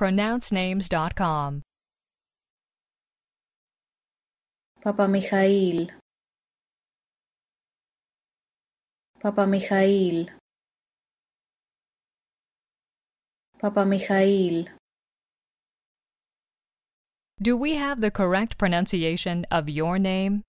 pronouncenames.com. Papa Mikhail. Papa Mikhail. Papa Mikhail. Do we have the correct pronunciation of your name?